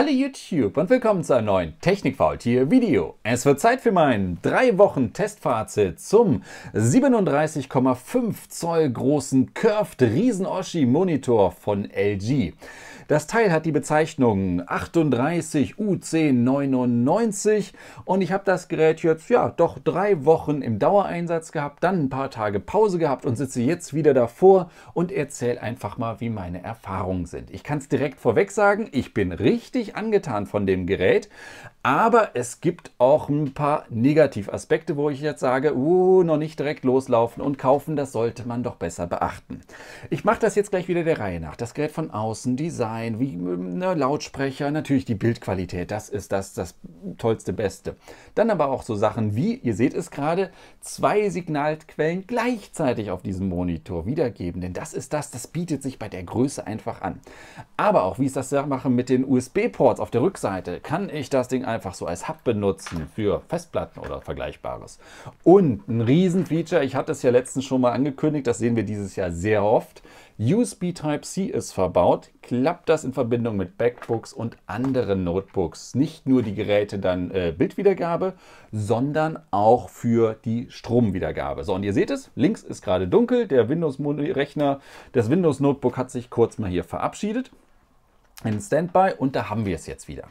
Hallo YouTube und willkommen zu einem neuen technik Technikfaultier Video. Es wird Zeit für mein 3 Wochen Testfazit zum 37,5 Zoll großen Curved Riesen Oshi Monitor von LG. Das Teil hat die Bezeichnung 38UC99 und ich habe das Gerät jetzt ja doch drei Wochen im Dauereinsatz gehabt, dann ein paar Tage Pause gehabt und sitze jetzt wieder davor und erzähle einfach mal, wie meine Erfahrungen sind. Ich kann es direkt vorweg sagen, ich bin richtig angetan von dem Gerät, aber es gibt auch ein paar Negativaspekte, wo ich jetzt sage, uh, noch nicht direkt loslaufen und kaufen, das sollte man doch besser beachten. Ich mache das jetzt gleich wieder der Reihe nach. Das Gerät von außen, Design, wie ähm, ne, Lautsprecher, natürlich die Bildqualität, das ist das, das tollste Beste. Dann aber auch so Sachen wie, ihr seht es gerade, zwei Signalquellen gleichzeitig auf diesem Monitor wiedergeben, denn das ist das, das bietet sich bei der Größe einfach an. Aber auch, wie ich das mache mit den USB-Ports auf der Rückseite, kann ich das Ding einfach so als Hub benutzen für Festplatten oder Vergleichbares. Und ein Riesenfeature, ich hatte es ja letztens schon mal angekündigt, das sehen wir dieses Jahr sehr oft. USB Type-C ist verbaut, klappt das in Verbindung mit Backbooks und anderen Notebooks. Nicht nur die Geräte dann äh, Bildwiedergabe, sondern auch für die Stromwiedergabe. So, und ihr seht es, links ist gerade dunkel, der Windows-Rechner, das Windows-Notebook hat sich kurz mal hier verabschiedet in Standby und da haben wir es jetzt wieder.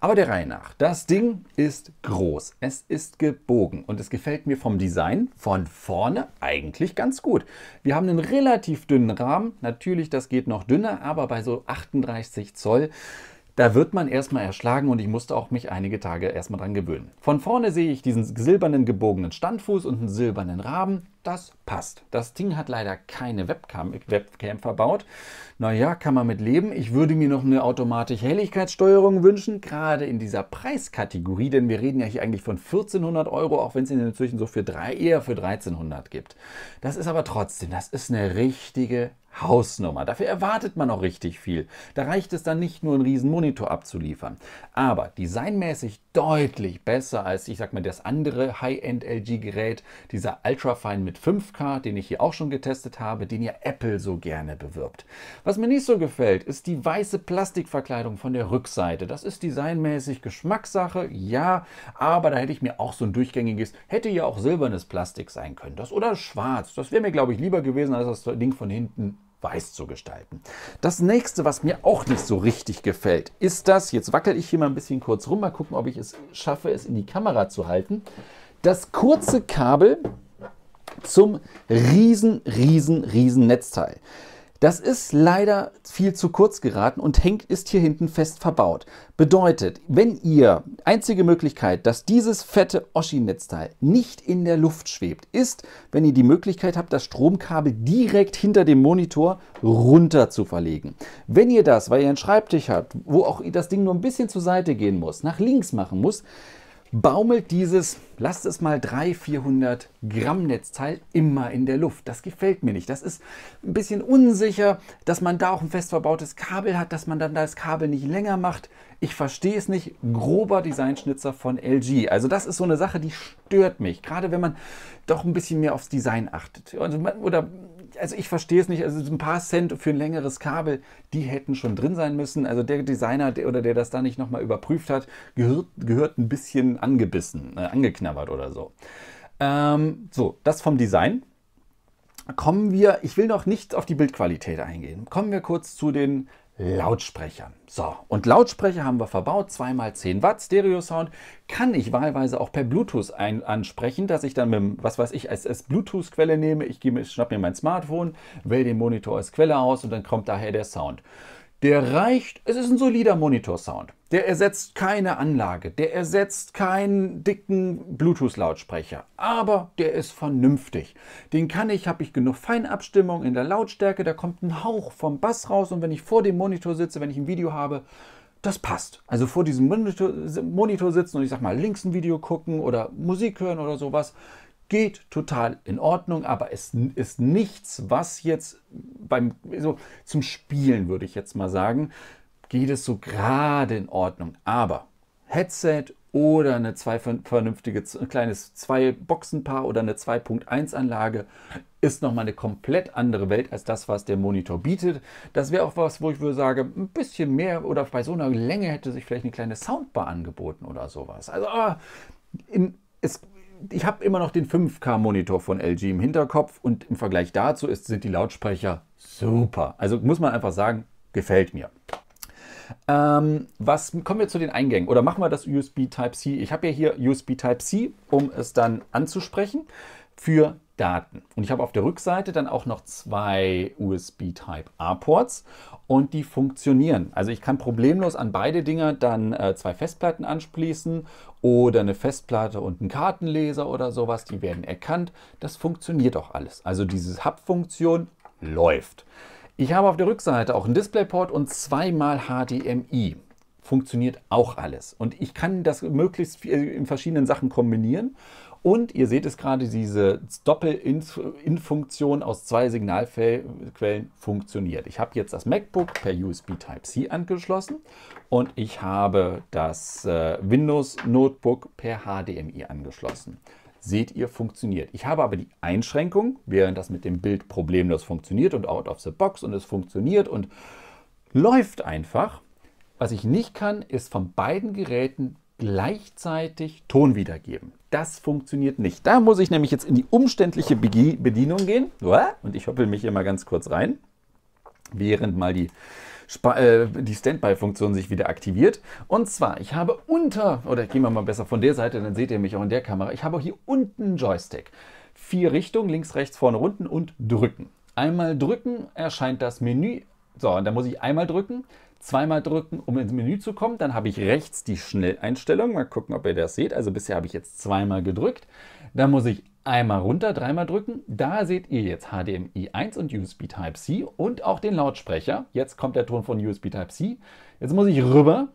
Aber der Reihe nach. Das Ding ist groß, es ist gebogen und es gefällt mir vom Design von vorne eigentlich ganz gut. Wir haben einen relativ dünnen Rahmen, natürlich das geht noch dünner, aber bei so 38 Zoll da wird man erstmal erschlagen und ich musste auch mich einige Tage erstmal dran gewöhnen. Von vorne sehe ich diesen silbernen gebogenen Standfuß und einen silbernen Rahmen das passt. Das Ding hat leider keine Webcam, Webcam verbaut. Naja, kann man mit leben. Ich würde mir noch eine automatische Helligkeitssteuerung wünschen, gerade in dieser Preiskategorie, denn wir reden ja hier eigentlich von 1400 Euro, auch wenn es in den so für drei, eher für 1300 gibt. Das ist aber trotzdem, das ist eine richtige Hausnummer. Dafür erwartet man auch richtig viel. Da reicht es dann nicht nur einen riesen Monitor abzuliefern. Aber designmäßig deutlich besser als, ich sag mal, das andere High-End LG-Gerät, dieser Ultra-Fine mit mit 5K, den ich hier auch schon getestet habe, den ja Apple so gerne bewirbt. Was mir nicht so gefällt, ist die weiße Plastikverkleidung von der Rückseite. Das ist designmäßig Geschmackssache, ja, aber da hätte ich mir auch so ein durchgängiges, hätte ja auch silbernes Plastik sein können. Das oder schwarz, das wäre mir, glaube ich, lieber gewesen, als das Ding von hinten weiß zu gestalten. Das nächste, was mir auch nicht so richtig gefällt, ist das, jetzt wackel ich hier mal ein bisschen kurz rum, mal gucken, ob ich es schaffe, es in die Kamera zu halten. Das kurze Kabel zum riesen, riesen, riesen Netzteil. Das ist leider viel zu kurz geraten und hängt ist hier hinten fest verbaut. Bedeutet, wenn ihr einzige Möglichkeit, dass dieses fette Oschi-Netzteil nicht in der Luft schwebt, ist, wenn ihr die Möglichkeit habt, das Stromkabel direkt hinter dem Monitor runter zu verlegen. Wenn ihr das, weil ihr einen Schreibtisch habt, wo auch das Ding nur ein bisschen zur Seite gehen muss, nach links machen muss, baumelt dieses, lasst es mal 300, 400 Gramm Netzteil immer in der Luft. Das gefällt mir nicht. Das ist ein bisschen unsicher, dass man da auch ein fest verbautes Kabel hat, dass man dann das Kabel nicht länger macht. Ich verstehe es nicht. Grober Designschnitzer von LG. Also das ist so eine Sache, die stört mich. Gerade wenn man doch ein bisschen mehr aufs Design achtet. Also oder also ich verstehe es nicht. Also ein paar Cent für ein längeres Kabel, die hätten schon drin sein müssen. Also der Designer der, oder der das da nicht nochmal überprüft hat, gehört, gehört ein bisschen angebissen, äh, angeknabbert oder so. Ähm, so, das vom Design. Kommen wir, ich will noch nicht auf die Bildqualität eingehen. Kommen wir kurz zu den Lautsprechern. So, und Lautsprecher haben wir verbaut, 2x10 Watt Stereo-Sound, kann ich wahlweise auch per Bluetooth ein, ansprechen, dass ich dann mit, was weiß ich, als, als Bluetooth-Quelle nehme, ich schnappe mir mein Smartphone, wähle den Monitor als Quelle aus und dann kommt daher der Sound. Der reicht, es ist ein solider Monitor-Sound. Der ersetzt keine Anlage, der ersetzt keinen dicken Bluetooth-Lautsprecher, aber der ist vernünftig. Den kann ich, habe ich genug Feinabstimmung in der Lautstärke, da kommt ein Hauch vom Bass raus und wenn ich vor dem Monitor sitze, wenn ich ein Video habe, das passt. Also vor diesem Monitor, Monitor sitzen und ich sag mal links ein Video gucken oder Musik hören oder sowas, geht total in Ordnung, aber es ist nichts, was jetzt beim so zum Spielen würde ich jetzt mal sagen, geht es so gerade in Ordnung, aber Headset oder eine zwei vernünftige ein kleines zwei Boxenpaar oder eine 2.1 Anlage ist noch mal eine komplett andere Welt als das, was der Monitor bietet. Das wäre auch was, wo ich würde sagen, ein bisschen mehr oder bei so einer Länge hätte sich vielleicht eine kleine Soundbar angeboten oder sowas. Also ah, in, es ich habe immer noch den 5K-Monitor von LG im Hinterkopf und im Vergleich dazu ist, sind die Lautsprecher super. Also muss man einfach sagen, gefällt mir. Ähm, was kommen wir zu den Eingängen oder machen wir das USB Type C? Ich habe ja hier USB Type C, um es dann anzusprechen für Daten. Und ich habe auf der Rückseite dann auch noch zwei USB Type-A-Ports und die funktionieren. Also ich kann problemlos an beide Dinger dann äh, zwei Festplatten anschließen oder eine Festplatte und einen Kartenleser oder sowas. Die werden erkannt. Das funktioniert auch alles. Also diese Hub-Funktion läuft. Ich habe auf der Rückseite auch einen DisplayPort und zweimal HDMI funktioniert auch alles. Und ich kann das möglichst äh, in verschiedenen Sachen kombinieren und ihr seht es gerade, diese Doppel-In-Funktion aus zwei Signalquellen funktioniert. Ich habe jetzt das MacBook per USB Type-C angeschlossen und ich habe das äh, Windows-Notebook per HDMI angeschlossen. Seht ihr, funktioniert. Ich habe aber die Einschränkung, während das mit dem Bild problemlos funktioniert und out of the box und es funktioniert und läuft einfach. Was ich nicht kann, ist von beiden Geräten gleichzeitig Ton wiedergeben. Das funktioniert nicht. Da muss ich nämlich jetzt in die umständliche Bedienung gehen. Und ich hoppel mich hier mal ganz kurz rein, während mal die, äh, die Standby-Funktion sich wieder aktiviert. Und zwar, ich habe unter, oder gehen wir mal besser von der Seite, dann seht ihr mich auch in der Kamera. Ich habe hier unten einen Joystick. Vier Richtungen, links, rechts, vorne, unten und drücken. Einmal drücken erscheint das Menü. So, und da muss ich einmal drücken zweimal drücken, um ins Menü zu kommen. Dann habe ich rechts die Schnelleinstellung. Mal gucken, ob ihr das seht. Also bisher habe ich jetzt zweimal gedrückt. Dann muss ich einmal runter, dreimal drücken. Da seht ihr jetzt HDMI 1 und USB Type-C und auch den Lautsprecher. Jetzt kommt der Ton von USB Type-C. Jetzt muss ich rüber.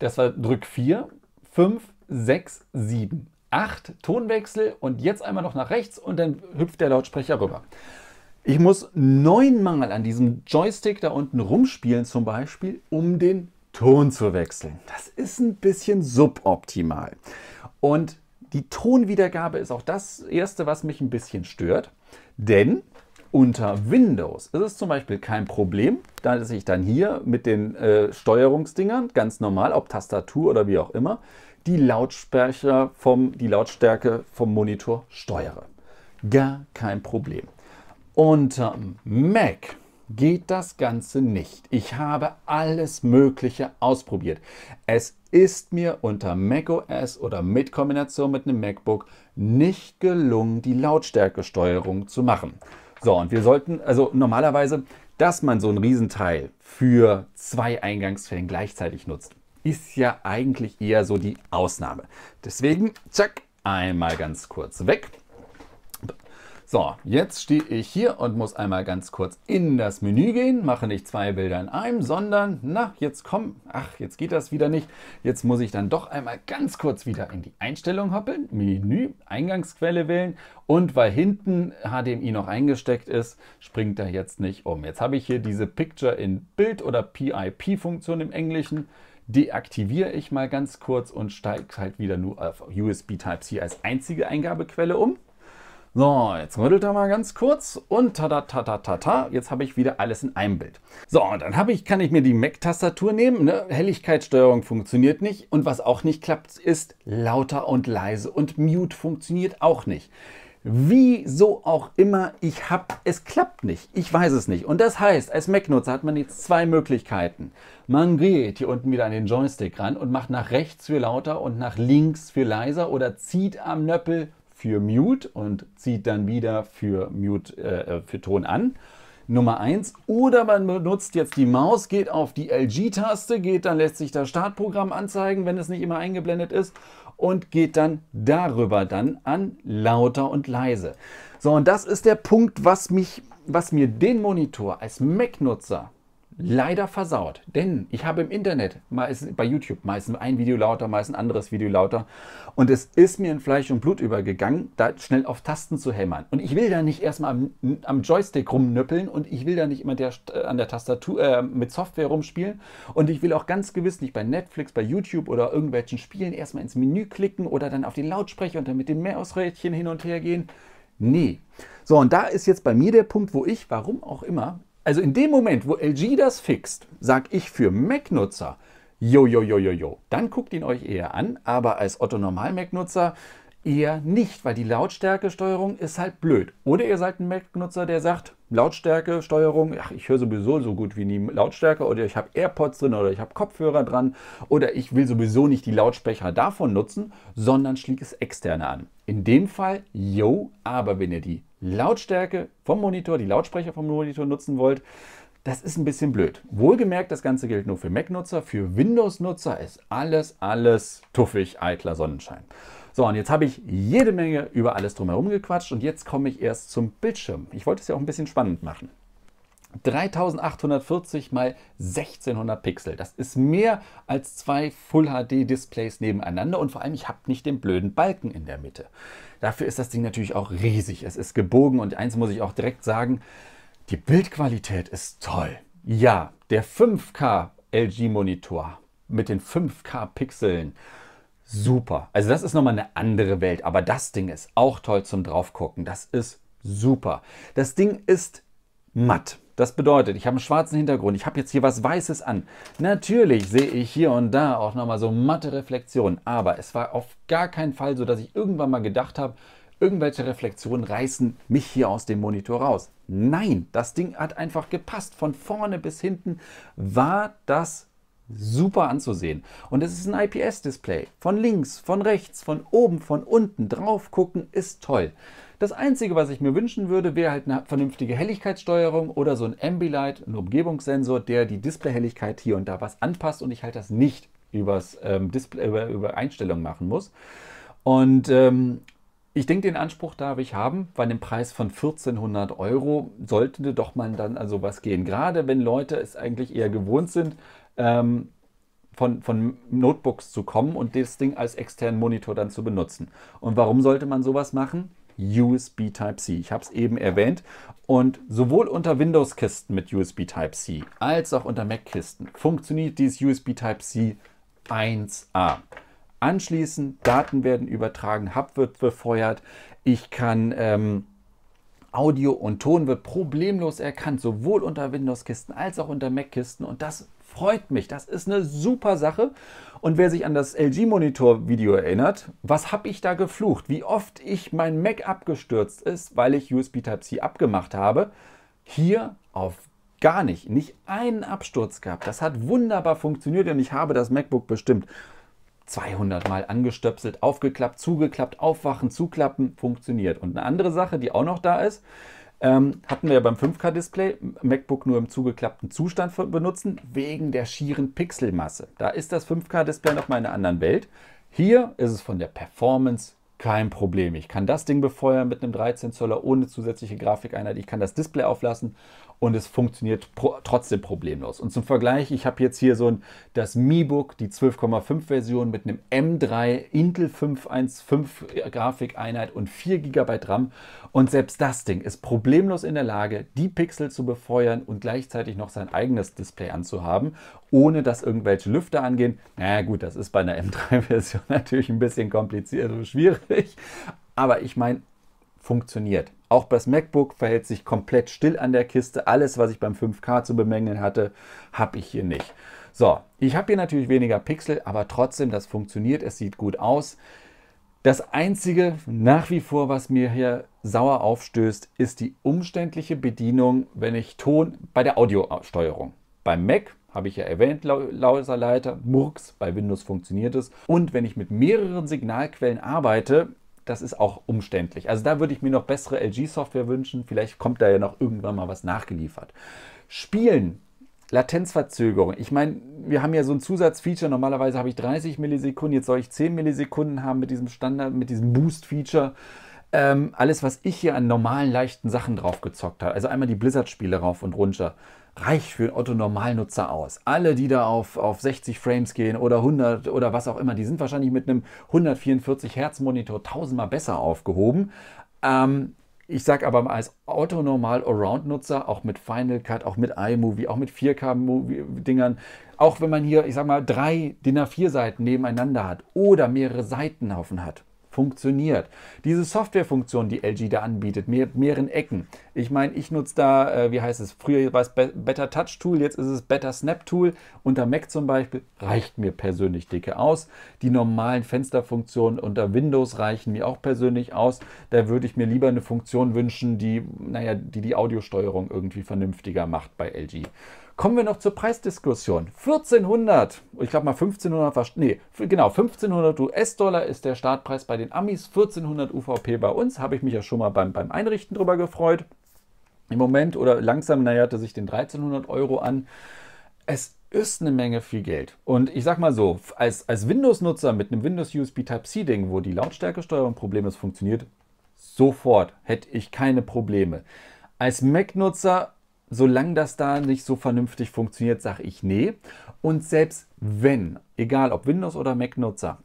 Das war Drück 4, 5, 6, 7, 8 Tonwechsel und jetzt einmal noch nach rechts und dann hüpft der Lautsprecher rüber. Ich muss neunmal an diesem Joystick da unten rumspielen zum Beispiel, um den Ton zu wechseln. Das ist ein bisschen suboptimal. Und die Tonwiedergabe ist auch das Erste, was mich ein bisschen stört. Denn unter Windows ist es zum Beispiel kein Problem, dass ich dann hier mit den äh, Steuerungsdingern ganz normal, ob Tastatur oder wie auch immer, die, Lautsprecher vom, die Lautstärke vom Monitor steuere. Gar kein Problem. Unterm Mac geht das Ganze nicht. Ich habe alles Mögliche ausprobiert. Es ist mir unter macOS oder mit Kombination mit einem MacBook nicht gelungen, die Lautstärkesteuerung zu machen. So, und wir sollten, also normalerweise, dass man so ein Riesenteil für zwei Eingangsfällen gleichzeitig nutzt, ist ja eigentlich eher so die Ausnahme. Deswegen, zack, einmal ganz kurz weg. So, jetzt stehe ich hier und muss einmal ganz kurz in das Menü gehen, mache nicht zwei Bilder in einem, sondern, na, jetzt komm, ach, jetzt geht das wieder nicht. Jetzt muss ich dann doch einmal ganz kurz wieder in die Einstellung hoppeln, Menü, Eingangsquelle wählen und weil hinten HDMI noch eingesteckt ist, springt er jetzt nicht um. Jetzt habe ich hier diese Picture in Bild oder PIP-Funktion im Englischen deaktiviere ich mal ganz kurz und steige halt wieder nur auf USB Type-C als einzige Eingabequelle um. So, jetzt rüttelt er mal ganz kurz und tada, tada, tada, Jetzt habe ich wieder alles in einem Bild. So, und dann ich, kann ich mir die Mac-Tastatur nehmen. Ne? Helligkeitssteuerung funktioniert nicht. Und was auch nicht klappt, ist lauter und leise. Und Mute funktioniert auch nicht. Wieso auch immer, ich habe, es klappt nicht. Ich weiß es nicht. Und das heißt, als Mac-Nutzer hat man jetzt zwei Möglichkeiten. Man geht hier unten wieder an den Joystick ran und macht nach rechts für lauter und nach links für leiser oder zieht am Nöppel für Mute und zieht dann wieder für Mute, äh, äh für Ton an. Nummer 1. Oder man benutzt jetzt die Maus, geht auf die LG-Taste, geht, dann lässt sich das Startprogramm anzeigen, wenn es nicht immer eingeblendet ist, und geht dann darüber dann an lauter und leise. So, und das ist der Punkt, was mich, was mir den Monitor als Mac-Nutzer leider versaut. Denn ich habe im Internet, meistens bei YouTube, meistens ein Video lauter, meistens ein anderes Video lauter. Und es ist mir in Fleisch und Blut übergegangen, da schnell auf Tasten zu hämmern. Und ich will da nicht erstmal am, am Joystick rumnüppeln und ich will da nicht immer der, an der Tastatur äh, mit Software rumspielen. Und ich will auch ganz gewiss nicht bei Netflix, bei YouTube oder irgendwelchen Spielen erstmal ins Menü klicken oder dann auf den Lautsprecher und dann mit dem Mehrausrädchen hin und her gehen. Nee. So, und da ist jetzt bei mir der Punkt, wo ich, warum auch immer, also in dem Moment, wo LG das fixt, sage ich für Mac-Nutzer, jo, jo, jo, jo, jo, dann guckt ihn euch eher an, aber als Otto-Normal-Mac-Nutzer eher nicht, weil die Lautstärkesteuerung ist halt blöd. Oder ihr seid ein Mac-Nutzer, der sagt, Lautstärkesteuerung, ach, ich höre sowieso so gut wie nie Lautstärke oder ich habe AirPods drin oder ich habe Kopfhörer dran oder ich will sowieso nicht die Lautsprecher davon nutzen, sondern schlieg es externe an. In dem Fall, jo, aber wenn ihr die Lautstärke vom Monitor, die Lautsprecher vom Monitor nutzen wollt, das ist ein bisschen blöd. Wohlgemerkt, das Ganze gilt nur für Mac-Nutzer. Für Windows-Nutzer ist alles, alles tuffig, eitler Sonnenschein. So, und jetzt habe ich jede Menge über alles drumherum gequatscht und jetzt komme ich erst zum Bildschirm. Ich wollte es ja auch ein bisschen spannend machen. 3840 mal 1600 Pixel. Das ist mehr als zwei Full HD Displays nebeneinander und vor allem ich habe nicht den blöden Balken in der Mitte. Dafür ist das Ding natürlich auch riesig. Es ist gebogen und eins muss ich auch direkt sagen, die Bildqualität ist toll. Ja, der 5K LG Monitor mit den 5K Pixeln super. Also das ist nochmal eine andere Welt, aber das Ding ist auch toll zum draufgucken. Das ist super. Das Ding ist matt. Das bedeutet, ich habe einen schwarzen Hintergrund, ich habe jetzt hier was Weißes an. Natürlich sehe ich hier und da auch nochmal so matte Reflexionen, aber es war auf gar keinen Fall so, dass ich irgendwann mal gedacht habe, irgendwelche Reflexionen reißen mich hier aus dem Monitor raus. Nein, das Ding hat einfach gepasst. Von vorne bis hinten war das super anzusehen. Und es ist ein IPS-Display. Von links, von rechts, von oben, von unten drauf gucken ist toll. Das Einzige, was ich mir wünschen würde, wäre halt eine vernünftige Helligkeitssteuerung oder so ein Ambilight, ein Umgebungssensor, der die Displayhelligkeit hier und da was anpasst und ich halt das nicht übers, ähm, Display, über, über Einstellungen machen muss. Und ähm, ich denke, den Anspruch darf ich haben. Bei einem Preis von 1400 Euro sollte doch mal dann also was gehen. Gerade wenn Leute es eigentlich eher gewohnt sind, ähm, von, von Notebooks zu kommen und das Ding als externen Monitor dann zu benutzen. Und warum sollte man sowas machen? USB Type-C. Ich habe es eben erwähnt. Und sowohl unter Windows-Kisten mit USB Type-C als auch unter Mac-Kisten funktioniert dieses USB Type-C 1A. Anschließend, Daten werden übertragen, Hub wird befeuert. Ich kann... Ähm, Audio und Ton wird problemlos erkannt, sowohl unter Windows-Kisten als auch unter Mac-Kisten. Und das freut mich. Das ist eine super Sache. Und wer sich an das LG-Monitor-Video erinnert, was habe ich da geflucht? Wie oft ich mein Mac abgestürzt ist, weil ich USB Type-C abgemacht habe. Hier auf gar nicht, nicht einen Absturz gehabt. Das hat wunderbar funktioniert und ich habe das MacBook bestimmt 200 Mal angestöpselt, aufgeklappt, zugeklappt, aufwachen, zuklappen, funktioniert. Und eine andere Sache, die auch noch da ist, ähm, hatten wir ja beim 5K-Display, MacBook nur im zugeklappten Zustand benutzen, wegen der schieren Pixelmasse. Da ist das 5K-Display nochmal in einer anderen Welt. Hier ist es von der Performance kein Problem. Ich kann das Ding befeuern mit einem 13 Zoller ohne zusätzliche Grafikeinheit. Ich kann das Display auflassen und es funktioniert pro trotzdem problemlos. Und zum Vergleich, ich habe jetzt hier so ein, das MiBook, die 12,5 Version mit einem M3 Intel 515 Grafikeinheit und 4 GB RAM. Und selbst das Ding ist problemlos in der Lage, die Pixel zu befeuern und gleichzeitig noch sein eigenes Display anzuhaben, ohne dass irgendwelche Lüfter angehen. Na naja, gut, das ist bei einer M3-Version natürlich ein bisschen kompliziert und schwierig. Aber ich meine, funktioniert. Auch das MacBook verhält sich komplett still an der Kiste. Alles, was ich beim 5K zu bemängeln hatte, habe ich hier nicht. So, ich habe hier natürlich weniger Pixel, aber trotzdem, das funktioniert, es sieht gut aus. Das Einzige nach wie vor, was mir hier sauer aufstößt, ist die umständliche Bedienung, wenn ich Ton bei der Audiosteuerung. Beim Mac habe ich ja erwähnt, Lauserleiter, Murks, bei Windows funktioniert es. Und wenn ich mit mehreren Signalquellen arbeite, das ist auch umständlich. Also da würde ich mir noch bessere LG-Software wünschen. Vielleicht kommt da ja noch irgendwann mal was nachgeliefert. Spielen. Latenzverzögerung. Ich meine, wir haben ja so ein Zusatzfeature. Normalerweise habe ich 30 Millisekunden, jetzt soll ich 10 Millisekunden haben mit diesem Standard, mit diesem Boost-Feature. Ähm, alles, was ich hier an normalen, leichten Sachen draufgezockt habe. Also einmal die Blizzard-Spiele rauf und runter reicht für einen Otto-Normalnutzer aus. Alle, die da auf, auf 60 Frames gehen oder 100 oder was auch immer, die sind wahrscheinlich mit einem 144 Hertz Monitor tausendmal besser aufgehoben. Ähm, ich sage aber als Otto Normal around nutzer auch mit Final Cut, auch mit iMovie, auch mit 4K-Dingern, auch wenn man hier, ich sag mal, drei DIN A4-Seiten nebeneinander hat oder mehrere Seitenhaufen hat, funktioniert. Diese Softwarefunktion, die LG da anbietet, mit mehreren Ecken. Ich meine, ich nutze da, äh, wie heißt es, früher war es Be Better Touch Tool, jetzt ist es Better Snap Tool. Unter Mac zum Beispiel reicht mir persönlich dicke aus. Die normalen Fensterfunktionen unter Windows reichen mir auch persönlich aus. Da würde ich mir lieber eine Funktion wünschen, die, naja, die die Audiosteuerung irgendwie vernünftiger macht bei LG. Kommen wir noch zur Preisdiskussion. 1400, ich glaube mal 1500, nee, genau, 1500 US-Dollar ist der Startpreis bei den Amis, 1400 UVP bei uns, habe ich mich ja schon mal beim, beim Einrichten drüber gefreut. Im Moment oder langsam näherte sich den 1300 Euro an. Es ist eine Menge viel Geld. Und ich sag mal so, als, als Windows-Nutzer mit einem Windows USB Type-C-Ding, wo die Lautstärkesteuerung problemlos funktioniert, sofort hätte ich keine Probleme. Als Mac-Nutzer solange das da nicht so vernünftig funktioniert, sage ich nee. Und selbst wenn, egal ob Windows oder Mac-Nutzer,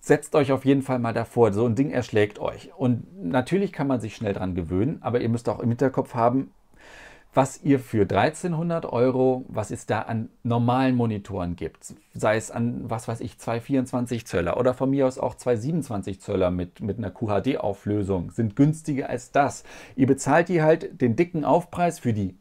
setzt euch auf jeden Fall mal davor, so ein Ding erschlägt euch. Und natürlich kann man sich schnell dran gewöhnen, aber ihr müsst auch im Hinterkopf haben, was ihr für 1300 Euro, was es da an normalen Monitoren gibt, sei es an, was weiß ich, 224 Zöller oder von mir aus auch 227 Zöller mit, mit einer QHD-Auflösung, sind günstiger als das. Ihr bezahlt die halt den dicken Aufpreis für die,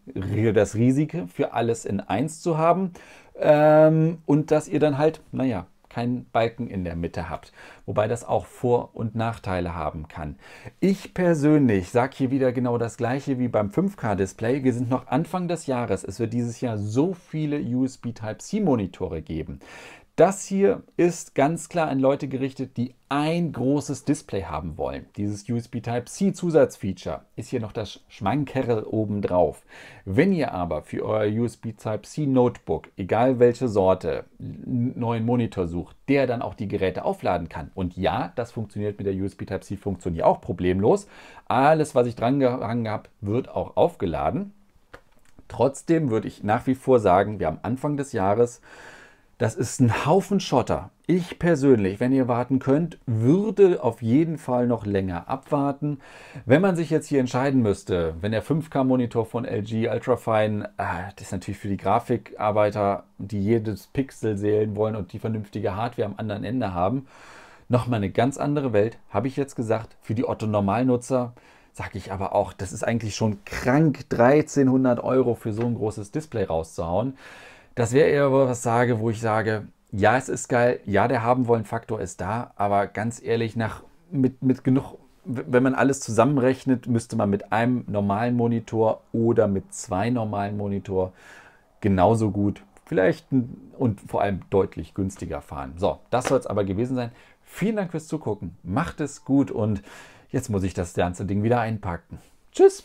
das Risiko, für alles in eins zu haben ähm, und dass ihr dann halt, naja, keinen Balken in der Mitte habt. Wobei das auch Vor- und Nachteile haben kann. Ich persönlich sage hier wieder genau das gleiche wie beim 5K-Display. Wir sind noch Anfang des Jahres. Es wird dieses Jahr so viele USB Type-C-Monitore geben. Das hier ist ganz klar an Leute gerichtet, die ein großes Display haben wollen. Dieses USB Type-C Zusatzfeature ist hier noch das Schmankerl oben drauf. Wenn ihr aber für euer USB Type-C Notebook, egal welche Sorte, einen neuen Monitor sucht, der dann auch die Geräte aufladen kann, und ja, das funktioniert mit der USB Type-C-Funktion hier auch problemlos, alles, was ich dran gehangen habe, wird auch aufgeladen. Trotzdem würde ich nach wie vor sagen, wir haben Anfang des Jahres, das ist ein Haufen Schotter. Ich persönlich, wenn ihr warten könnt, würde auf jeden Fall noch länger abwarten. Wenn man sich jetzt hier entscheiden müsste, wenn der 5K-Monitor von LG Ultrafine, ah, das ist natürlich für die Grafikarbeiter, die jedes Pixel sehen wollen und die vernünftige Hardware am anderen Ende haben, nochmal eine ganz andere Welt, habe ich jetzt gesagt, für die Otto-Normalnutzer. Sag ich aber auch, das ist eigentlich schon krank, 1300 Euro für so ein großes Display rauszuhauen. Das wäre eher was sage, wo ich sage, ja, es ist geil, ja, der haben wollen Faktor ist da, aber ganz ehrlich, nach, mit, mit genug, wenn man alles zusammenrechnet, müsste man mit einem normalen Monitor oder mit zwei normalen Monitor genauso gut, vielleicht und vor allem deutlich günstiger fahren. So, das soll es aber gewesen sein. Vielen Dank fürs Zugucken. Macht es gut und jetzt muss ich das ganze Ding wieder einpacken. Tschüss!